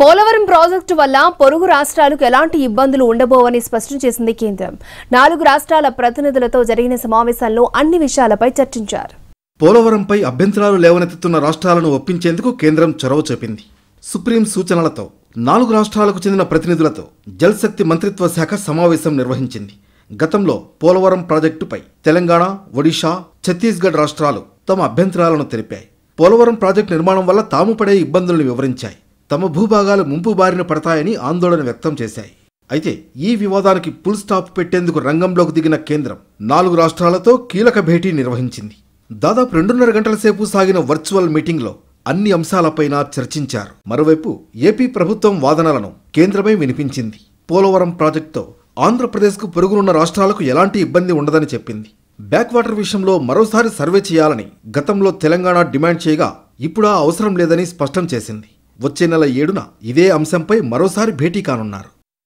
Polavaram project వల్ల పొరుగు రాష్ట్రాలకు ఎలాంటి ఇబ్బందులు ఉండబోవని స్పష్టం చేసింది కేంద్రం నాలుగు రాష్ట్రాల ప్రతినిధులతో జరిగిన సమావేశాల్లో అన్ని విషయాలపై చర్చించారు పోలవరంపై అభ్యంతరాలు లేవనెత్తుతున్న రాష్ట్రాలను ఒప్పించేందుకు కేంద్రం చొరవ చూపింది సుప్రీం సూచనలతో నాలుగు రాష్ట్రాలకు చెందిన ప్రతినిధులతో జలశక్తి మంత్రిత్వ శాఖ సమావేశం నిర్వహించింది గతంలో పోలవరం ప్రాజెక్టుపై తెలంగాణ ఒడిషా ఛత్తీస్గఢ్ రాష్ట్రాలు తమ అభ్యంతరాలను తెలిపాయి పోలవరం ప్రాజెక్టు నిర్మాణం వల్ల తాము పడే ఇబ్బందులను వివరించాయి తమ భూభాగాలు ముంపు బారిన పడతాయని ఆందోళన వ్యక్తం చేశాయి అయితే ఈ వివాదానికి పుల్ స్టాప్ పెట్టేందుకు రంగంలోకి దిగిన కేంద్రం నాలుగు రాష్ట్రాలతో కీలక భేటీ నిర్వహించింది దాదాపు రెండున్నర గంటల సేపు సాగిన వర్చువల్ మీటింగ్లో అన్ని అంశాలపైన చర్చించారు మరోవైపు ఏపీ ప్రభుత్వం వాదనలను కేంద్రమే వినిపించింది పోలవరం ప్రాజెక్టుతో ఆంధ్రప్రదేశ్కు పొరుగునున్న రాష్ట్రాలకు ఎలాంటి ఇబ్బంది ఉండదని చెప్పింది బ్యాక్ వాటర్ విషయంలో మరోసారి సర్వే చేయాలని గతంలో తెలంగాణ డిమాండ్ చేయగా ఇప్పుడా అవసరం లేదని స్పష్టం చేసింది వచ్చే నెల ఏడున ఇదే అంశంపై మరోసారి భేటీ కానున్నారు